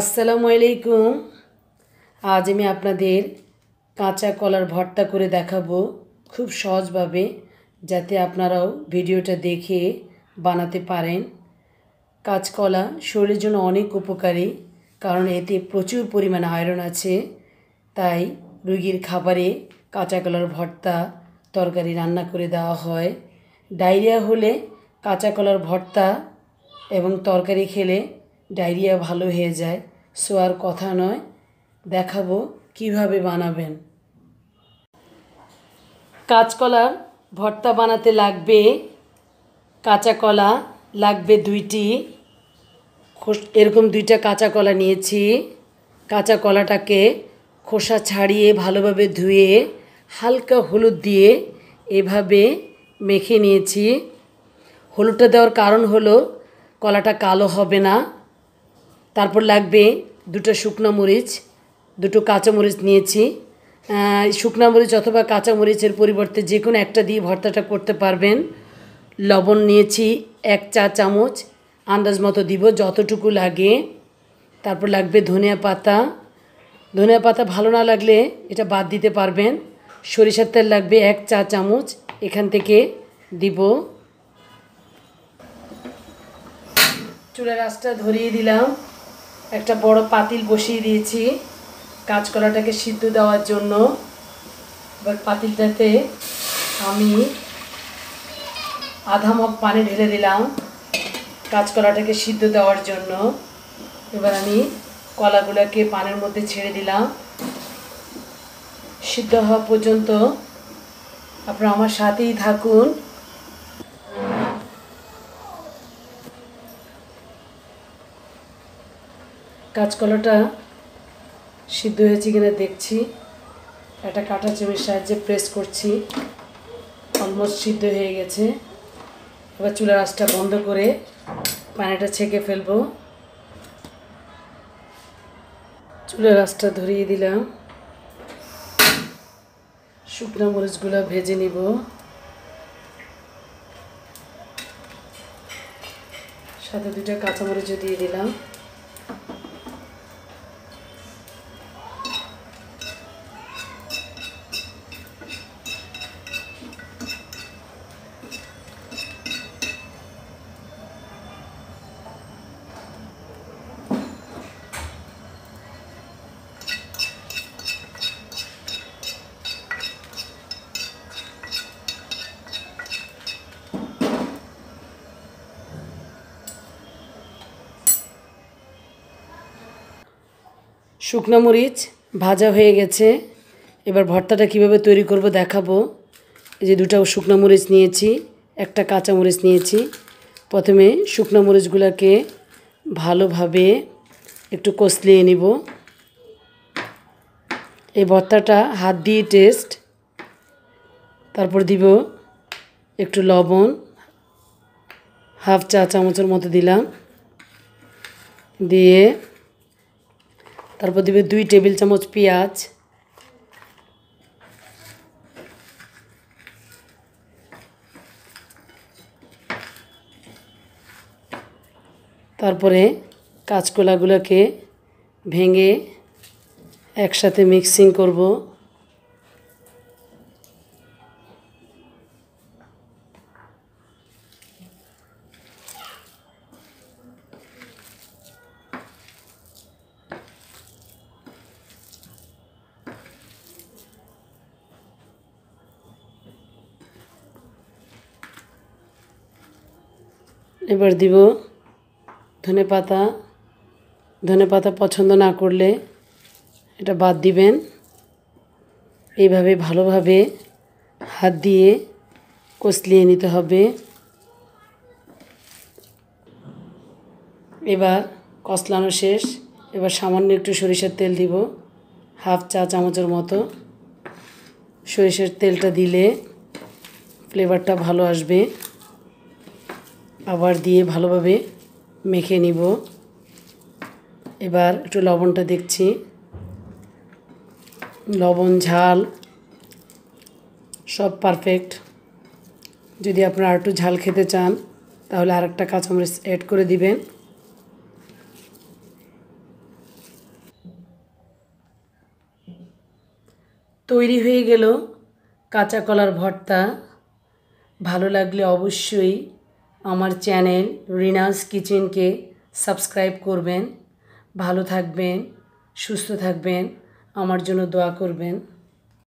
আসসালামু আলাইকুম আজ আমি আপনাদের কাঁচা কলার ভর্তা করে দেখাবো খুব সহজভাবে যাতে আপনারাও ভিডিওটা দেখে বানাতে পারেন কাঁচকলা শরীরের জন্য অনেক উপকারী কারণ এতে প্রচুর পরিমাণে আয়রন আছে তাই রুগীর খাবারে কাঁচা কলার ভর্তা তরকারি রান্না করে দেওয়া হয় ডায়রিয়া হলে কাঁচা কলার ভর্তা এবং তরকারি খেলে ডায়রিয়া ভালো হয়ে যায় সো আর কথা নয় দেখাবো কিভাবে বানাবেন কাঁচকলার ভর্তা বানাতে লাগবে কাঁচা কলা লাগবে দুইটি এরকম দুইটা কাঁচা কলা নিয়েছি কাঁচা কলাটাকে খোসা ছাড়িয়ে ভালোভাবে ধুয়ে হালকা হলুদ দিয়ে এভাবে মেখে নিয়েছি হলুদটা দেওয়ার কারণ হলো কলাটা কালো হবে না তারপর লাগবে দুটো শুকনো মরিচ দুটো কাঁচামরিচ নিয়েছি শুকনো মরিচ অথবা কাঁচামরিচের পরিবর্তে যে কোনো একটা দিয়ে ভর্তাটা করতে পারবেন লবণ নিয়েছি এক চা চামচ আন্দাজ মতো দিব যতটুকু লাগে তারপর লাগবে ধনিয়া পাতা ধনিয়া পাতা ভালো না লাগলে এটা বাদ দিতে পারবেন সরিষার তেল লাগবে এক চা চামচ এখান থেকে দিব চুলার আঁচটা ধরিয়ে দিলাম একটা বড় পাতিল বসিয়ে দিয়েছি কাঁচকলাটাকে সিদ্ধ দেওয়ার জন্য এবার পাতিলটাতে আমি আধা মগ পানি ঢেলে দিলাম কাঁচকলাটাকে সিদ্ধ দেওয়ার জন্য এবার আমি কলাগুলোকে পানের মধ্যে ছেড়ে দিলাম সিদ্ধ হওয়া পর্যন্ত আপনারা আমার সাথেই থাকুন কাঁচকলাটা সিদ্ধ হয়েছে কিনা দেখছি একটা কাটা চামচের সাহায্যে প্রেস করছি অলমোস্ট সিদ্ধ হয়ে গেছে এবার চুলার আঁচটা বন্ধ করে পানিটা ছেঁকে ফেলবো চুলার আঁচটা ধরিয়ে দিলাম শুকনো মরিচগুলো ভেজে নিব সাথে দুটা কাঁচামরিচও দিয়ে দিলাম শুকনো মরিচ ভাজা হয়ে গেছে এবার ভর্তাটা কিভাবে তৈরি করব দেখাবো এই যে দুটো শুকনো মরিচ নিয়েছি একটা কাঁচা মরিচ নিয়েছি প্রথমে শুকনো মরিচগুলোকে ভালোভাবে একটু কষলিয়ে নিব এই ভর্তাটা হাত দিয়ে টেস্ট তারপর দিব একটু লবণ হাফ চা চামচের মতো দিলাম দিয়ে তারপর দিবে দুই টেবিল চামচ পেঁয়াজ তারপরে কাঁচকলাগুলোকে ভেঙে একসাথে মিক্সিং করব এবার দিব ধনে পাতা ধনে পাতা পছন্দ না করলে এটা বাদ দিবেন এইভাবে ভালোভাবে হাত দিয়ে কসলিয়ে নিতে হবে এবার কচলানো শেষ এবার সামান্য একটু সরিষার তেল দিব হাফ চা চামচের মতো সরিষার তেলটা দিলে ফ্লেভারটা ভালো আসবে আবার দিয়ে ভালোভাবে মেখে নিব এবার একটু লবণটা দেখছি লবণ ঝাল সব পারফেক্ট যদি আপনারা একটু ঝাল খেতে চান তাহলে আর একটা কাঁচামরিচ অ্যাড করে দিবেন তৈরি হয়ে গেল কাঁচা কলার ভর্তা ভালো লাগলে অবশ্যই আমার চ্যানেল রিনাস কিচেনকে সাবস্ক্রাইব করবেন ভালো থাকবেন সুস্থ থাকবেন আমার জন্য দোয়া করবেন